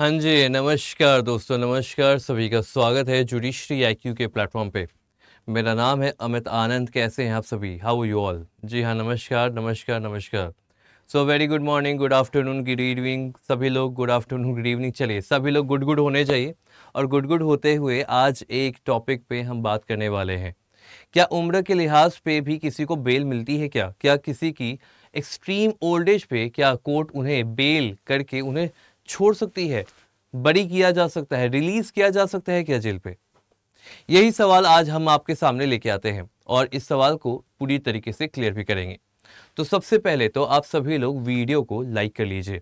हाँ जी नमस्कार दोस्तों नमस्कार सभी का स्वागत है जुडिशरी आईक्यू के प्लेटफॉर्म पे मेरा नाम है अमित आनंद कैसे हैं आप सभी हाउ यू ऑल जी हाँ नमस्कार नमस्कार नमस्कार so very good morning good afternoon good evening सभी लोग गुड आफ्टरनून गुड इवनिंग चलिए सभी लोग गुड गुड होने चाहिए और गुड गुड होते हुए आज एक टॉपिक पे हम बात करने वाले हैं क्या उम्र के लिहाज पे भी किसी को बेल मिलती है क्या क्या किसी की एक्सट्रीम ओल्ड एज पे क्या कोर्ट उन्हें बेल करके उन्हें छोड़ सकती है बरी किया जा सकता है रिलीज किया जा सकता है क्या जेल पे यही सवाल आज हम आपके सामने लेके आते हैं और इस सवाल को पूरी तरीके से क्लियर भी करेंगे तो सबसे पहले तो आप सभी लोग वीडियो को लाइक कर लीजिए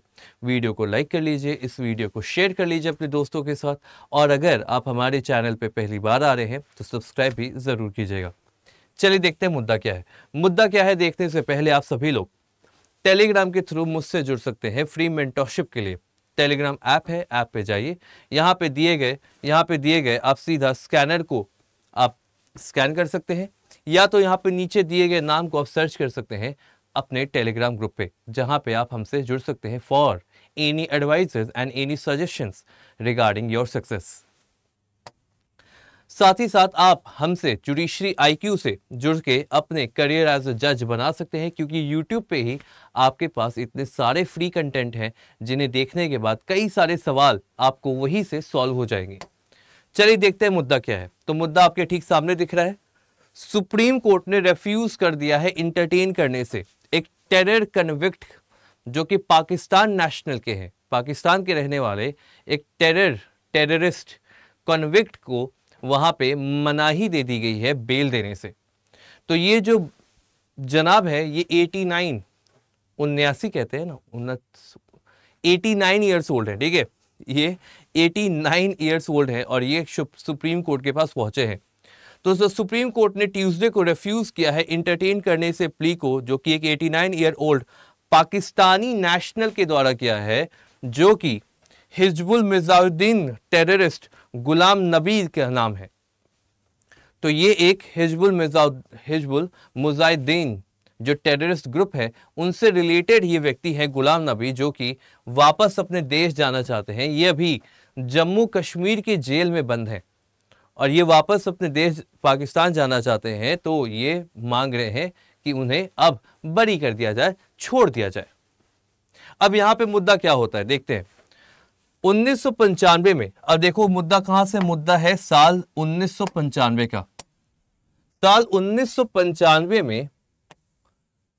वीडियो को लाइक कर लीजिए इस वीडियो को शेयर कर लीजिए अपने दोस्तों के साथ और अगर आप हमारे चैनल पे पहली बार आ रहे हैं तो सब्सक्राइब भी ज़रूर कीजिएगा चलिए देखते हैं मुद्दा क्या है मुद्दा क्या है देखने से पहले आप सभी लोग टेलीग्राम के थ्रू मुझसे जुड़ सकते हैं फ्री मेंटोरशिप के लिए टेलीग्राम ऐप है ऐप पे जाइए यहाँ पे दिए गए यहाँ पे दिए गए आप सीधा स्कैनर को आप स्कैन कर सकते हैं या तो यहाँ पे नीचे दिए गए नाम को आप सर्च कर सकते हैं अपने टेलीग्राम ग्रुप पे जहाँ पे आप हमसे जुड़ सकते हैं for any advises and any suggestions regarding your success साथ ही साथ आप हमसे जुडिशरी आईक्यू से जुड़ के अपने करियर एज अ जज बना सकते हैं क्योंकि यूट्यूब पे ही आपके पास इतने सारे फ्री कंटेंट हैं जिन्हें देखने के बाद कई सारे सवाल आपको वहीं से सॉल्व हो जाएंगे चलिए देखते हैं मुद्दा क्या है तो मुद्दा आपके ठीक सामने दिख रहा है सुप्रीम कोर्ट ने रेफ्यूज कर दिया है इंटरटेन करने से एक टेरर कन्विक्ट जो कि पाकिस्तान नेशनल के हैं पाकिस्तान के रहने वाले एक टेरर टेररिस्ट कन्विक्ट को वहां पे मनाही दे दी गई है बेल देने से तो ये जो जनाब है ये 89 उन्यासी कहते हैं ना उन्नीस एटी नाइन ईयर्स ओल्ड है ठीक है ये एटी नाइन ईयर्स ओल्ड है और ये सुप्रीम कोर्ट के पास पहुंचे हैं तो सुप्रीम कोर्ट ने ट्यूसडे को रेफ्यूज़ किया है इंटरटेन करने से प्ली को जो कि एक 89 ईयर ओल्ड पाकिस्तानी नेशनल के द्वारा किया है जो कि हिजबुल मिजाउद्दीन टेररिस्ट गुलाम नबी का नाम है तो ये एक हिजबुल मिजा हिजबुल मुजाहिदीन जो टेररिस्ट ग्रुप है उनसे रिलेटेड ये व्यक्ति है गुलाम नबी जो कि वापस अपने देश जाना चाहते हैं ये अभी जम्मू कश्मीर की जेल में बंद है और ये वापस अपने देश पाकिस्तान जाना चाहते हैं तो ये मांग रहे हैं कि उन्हें अब बरी कर दिया जाए छोड़ दिया जाए अब यहाँ पे मुद्दा क्या होता है देखते हैं उन्नीस में अब देखो मुद्दा कहां से मुद्दा है साल उन्नीस का साल उन्नीस में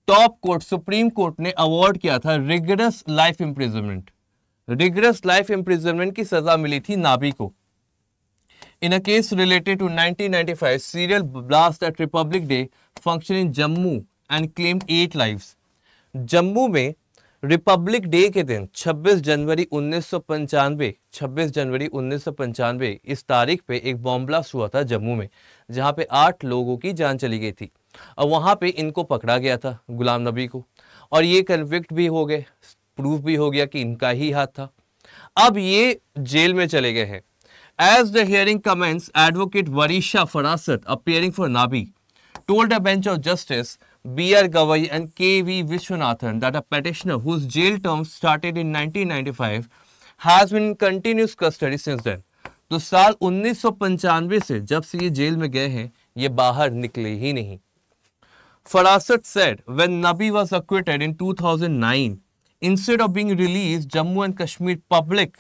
टॉप कोर्ट सुप्रीम कोर्ट ने अवार्ड किया था rigorous life imprisonment rigorous life imprisonment की सजा मिली थी नाबी को in a case related to 1995 serial blast at Republic Day function in Jammu and claimed eight lives Jammu में रिपब्लिक डे के दिन 26 जनवरी उन्नीस 26 जनवरी उन्नीस इस तारीख पे एक बॉम्ब ब्लास्ट हुआ था जम्मू में जहाँ पे आठ लोगों की जान चली गई थी और वहाँ पे इनको पकड़ा गया था गुलाम नबी को और ये कन्विक्ट भी हो गए प्रूफ भी हो गया कि इनका ही हाथ था अब ये जेल में चले गए हैं as the hearing commenced advocate Warisha Farasat appearing for Nabi told a bench of justice B.R. Gawai and K.V. Vishwanathan, that a petitioner whose jail term started in 1995, has been in continuous custody since तो साल 1995 से जब से ये jail में गए हैं ये बाहर निकले ही नहीं Farasat said when Nabi was acquitted in 2009 instead of being release Jammu and Kashmir public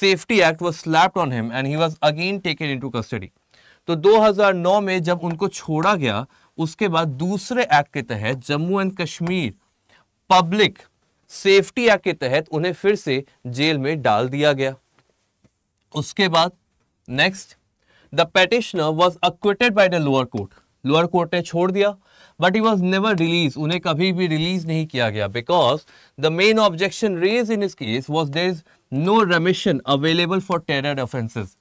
safety act was slapped on him and he was again taken into custody तो 2009 में जब उनको छोड़ा गया उसके बाद दूसरे एक्ट के तहत Jammu and Kashmir public safety act के तहत उन्हें फिर से जेल में डाल दिया गया उसके बाद next the petitioner was acquitted by the lower court lower court ने छोड़ दिया but he was never release उन्हें कभी भी रिलीज नहीं किया गया because the main objection raise in this case was there is no remission available for terror offences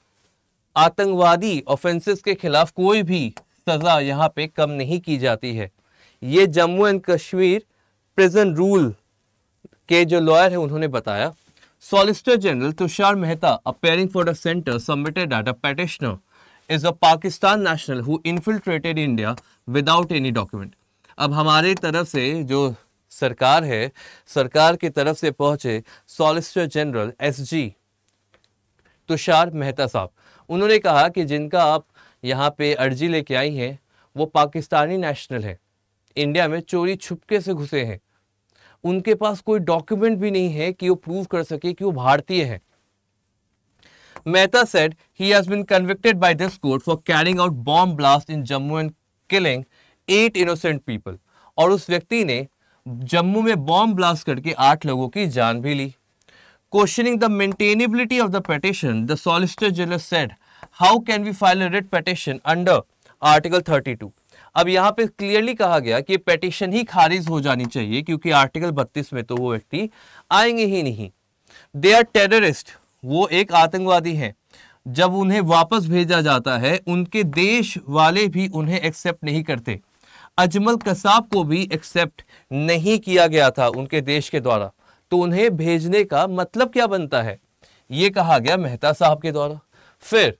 आतंकवादी ऑफेंसेस के खिलाफ कोई भी सजा यहाँ पे कम नहीं की जाती है ये Jammu and Kashmir prison rule के जो लॉयर है उन्होंने बताया solicitor general Tushar Mehta appearing for the centre submitted that a petitioner is a Pakistan national who infiltrated India without any document अब हमारे तरफ से जो सरकार है सरकार की तरफ से पहुंचे solicitor general SG Tushar Mehta साहब उन्होंने कहा कि जिनका आप यहाँ पे अर्जी लेके आई हैं वो पाकिस्तानी नेशनल है इंडिया में चोरी छुपके से घुसे हैं उनके पास कोई डॉक्यूमेंट भी नहीं है कि वो प्रूव कर सके कि वो भारतीय है Mehta said he has been convicted by this court for carrying out bomb blast in Jammu and killing eight innocent people और उस व्यक्ति ने जम्मू में बॉम्ब ब्लास्ट करके आठ लोगों की जान भी ली questioning the maintainability of the petition the solicitor general said how can we file writ petition under article 32 अब यहाँ पे क्लियरली कहा गया कि पेटिशन ही खारिज हो जानी चाहिए क्योंकि आर्टिकल 32 में तो वो व्यक्ति आएंगे ही नहीं दे आर टेररिस्ट वो एक आतंकवादी हैं जब उन्हें वापस भेजा जाता है उनके देश वाले भी उन्हें एक्सेप्ट नहीं करते अजमल कसाब को भी एक्सेप्ट नहीं किया गया था उनके देश के द्वारा तो उन्हें भेजने का मतलब क्या बनता है ये कहा गया मेहता साहब के द्वारा फिर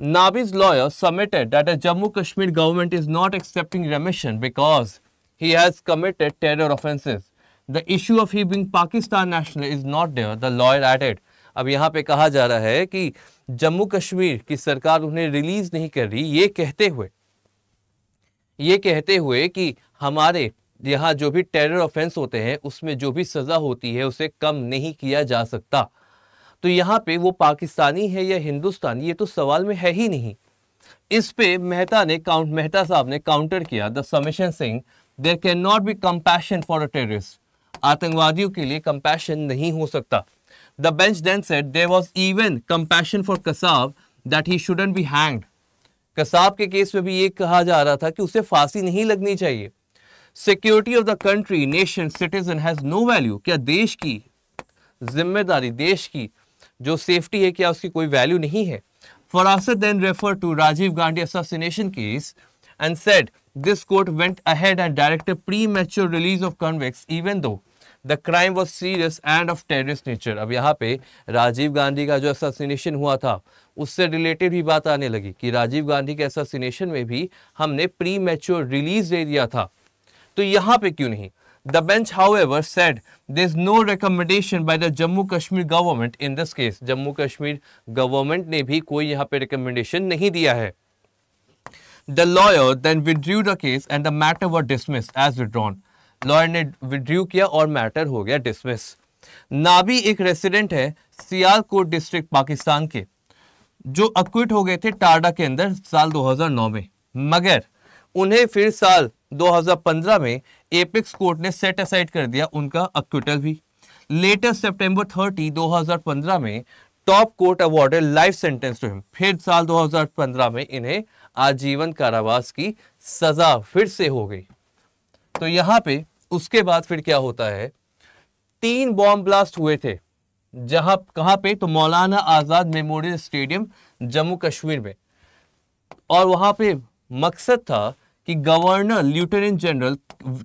Nabi's lawyer submitted that a Jammu Kashmir government is not accepting remission because he has committed terror offences. The issue of he being Pakistan national is not there, the lawyer added. अब यहाँ पे कहा जा रहा है कि जम्मू कश्मीर की सरकार उन्हें रिलीज नहीं कर रही ये कहते हुए ये कहते हुए कि हमारे यहाँ जो भी टेरर ऑफेंस होते हैं उसमें जो भी सज़ा होती है उसे कम नहीं किया जा सकता तो यहाँ पे वो पाकिस्तानी है या हिंदुस्तानी ये तो सवाल में है ही नहीं इस पे मेहता ने काउंट मेहता साहब ने काउंटर किया the submission saying there can not be compassion for a terrorist आतंकवादियों के लिए कंपैशन नहीं हो सकता the bench then said there was even compassion for Kasab that he shouldn't be hanged Kasab के केस में भी ये कहा जा रहा था कि उसे फांसी नहीं लगनी चाहिए security of the country nation citizen has no value क्या देश की जिम्मेदारी देश की जो सेफ्टी है क्या उसकी कोई वैल्यू नहीं है Farasat then refer to Rajiv Gandhi assassination case and said this court went ahead and direct premature release of convicts even though the crime was serious and of terrorist nature अब यहाँ पे राजीव गांधी का जो असासिनेशन हुआ था उससे रिलेटेड भी बात आने लगी कि राजीव गांधी के असासिनेशन में भी हमने प्री मेच्योर रिलीज दे दिया था तो यहाँ पे क्यों नहीं The bench, however, said there is no recommendation by the Jammu Kashmir government in this case. Jammu Kashmir government ने भी कोई यहाँ पे recommendation नहीं दिया है. The lawyer then withdrew the case and the matter was dismissed as withdrawn. Lawyer ने withdraw किया और मैटर हो गया डिसमिस नाबी एक रेसिडेंट है सियालकोट डिस्ट्रिक्ट पाकिस्तान के जो अक्विट हो गए थे टाडा के अंदर साल 2009 में मगर उन्हें फिर साल 2015 में एपेक्स कोर्ट ने सेट असाइड कर दिया उनका अक्विटल भी लेटेस्ट सितंबर 30 2015 में top court awarded life sentence to him फिर साल 2015 में इन्हें आजीवन कारावास की सजा फिर से हो गई तो यहां पे उसके बाद फिर क्या होता है तीन बॉम्ब ब्लास्ट हुए थे जहां कहां पे तो मौलाना आजाद मेमोरियल स्टेडियम जम्मू कश्मीर में और वहां पे मकसद था कि governor lieutenant general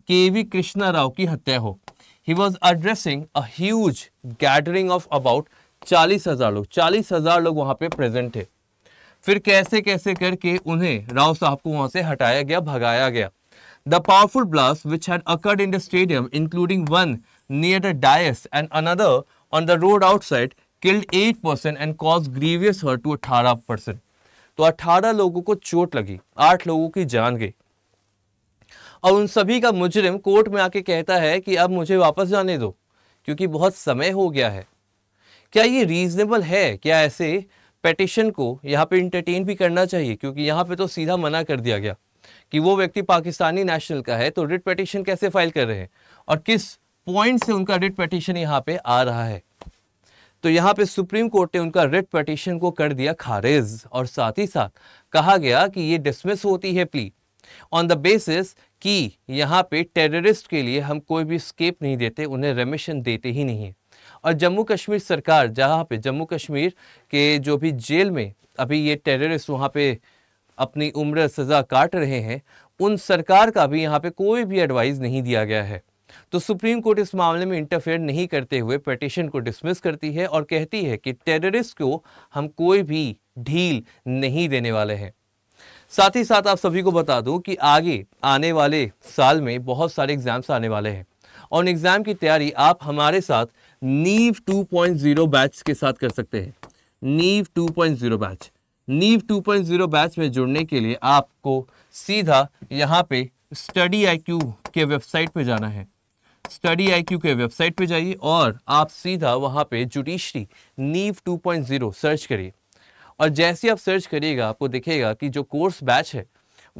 K V Krishna Rao की हत्या हो he was addressing a gathering of about चालीस हजार लोग चालीस हजार लोग वहां पे प्रेजेंट थे फिर कैसे कैसे करके उन्हें राव साहब को वहां से हटाया गया भगाया गया the powerful blast which had occurred in the stadium including one near the dais and another on the road outside killed eight percent and cause grievous hurt to अठारह परसेंट तो अठारह लोगों को चोट लगी आठ लोगों की जान गई और उन सभी का मुजरिम कोर्ट में आके कहता है कि अब मुझे वापस जाने दो क्योंकि बहुत समय हो गया है क्या ये रीज़नेबल है क्या ऐसे पेटिशन को यहाँ पे इंटरटेन भी करना चाहिए क्योंकि यहाँ पे तो सीधा मना कर दिया गया कि वो व्यक्ति पाकिस्तानी नेशनल का है तो रिट पटिशन कैसे फाइल कर रहे हैं और किस पॉइंट से उनका रिट पटिशन यहाँ पे आ रहा है तो यहाँ पे सुप्रीम कोर्ट ने उनका रिट पटिशन को कर दिया खारिज और साथ ही साथ कहा गया कि ये डिसमिस होती है प्ली ऑन द बेसिस कि यहाँ पे टेररिस्ट के लिए हम कोई भी स्केप नहीं देते उन्हें रेमिशन देते ही नहीं और जम्मू कश्मीर सरकार जहाँ पे जम्मू कश्मीर के जो भी जेल में अभी ये टेररिस्ट वहाँ पे अपनी उम्र सज़ा काट रहे हैं उन सरकार का भी यहाँ पे कोई भी एडवाइस नहीं दिया गया है तो सुप्रीम कोर्ट इस मामले में इंटरफेयर नहीं करते हुए पटिशन को डिसमिस करती है और कहती है कि टेररिस्ट को हम कोई भी ढील नहीं देने वाले हैं साथ ही साथ आप सभी को बता दूं कि आगे आने वाले साल में बहुत सारे एग्जाम्स आने वाले हैं और एग्ज़ाम की तैयारी आप हमारे साथ नीव 2.0 बैच के साथ कर सकते हैं नीव 2.0 बैच नीव 2.0 बैच में जुड़ने के लिए आपको सीधा यहाँ पे स्टडी आई के वेबसाइट पे जाना है स्टडी आई के वेबसाइट पर जाइए और आप सीधा वहाँ पे जुडिशरी नीव 2.0 सर्च करिए और जैसे आप सर्च करिएगा आपको दिखेगा कि जो कोर्स बैच है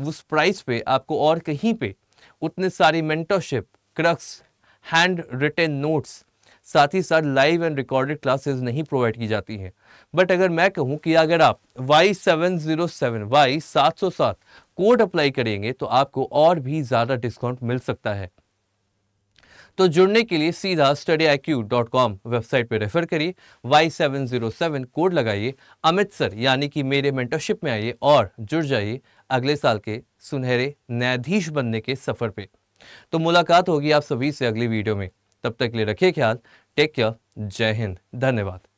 उस प्राइस पे आपको और कहीं पे उतने सारी mentorship crux handwritten notes साथ ही साथ लाइव एंड रिकॉर्डेड क्लासेस नहीं प्रोवाइड की जाती हैं बट अगर मैं कहूं कि अगर आप Y seven zero seven Y सात सौ सात कोड अप्लाई करेंगे तो आपको और भी ज़्यादा डिस्काउंट मिल सकता है तो जुड़ने के लिए सीधा स्टडी वेबसाइट पर रेफर करिए Y seven zero seven code लगाइए अमित सर यानी कि मेरे मेंटरशिप में आइए और जुड़ जाइए अगले साल के सुनहरे न्यायाधीश बनने के सफर पे तो मुलाकात होगी आप सभी से अगली वीडियो में तब तक के लिए रखिए ख्याल टेक केयर जय हिंद धन्यवाद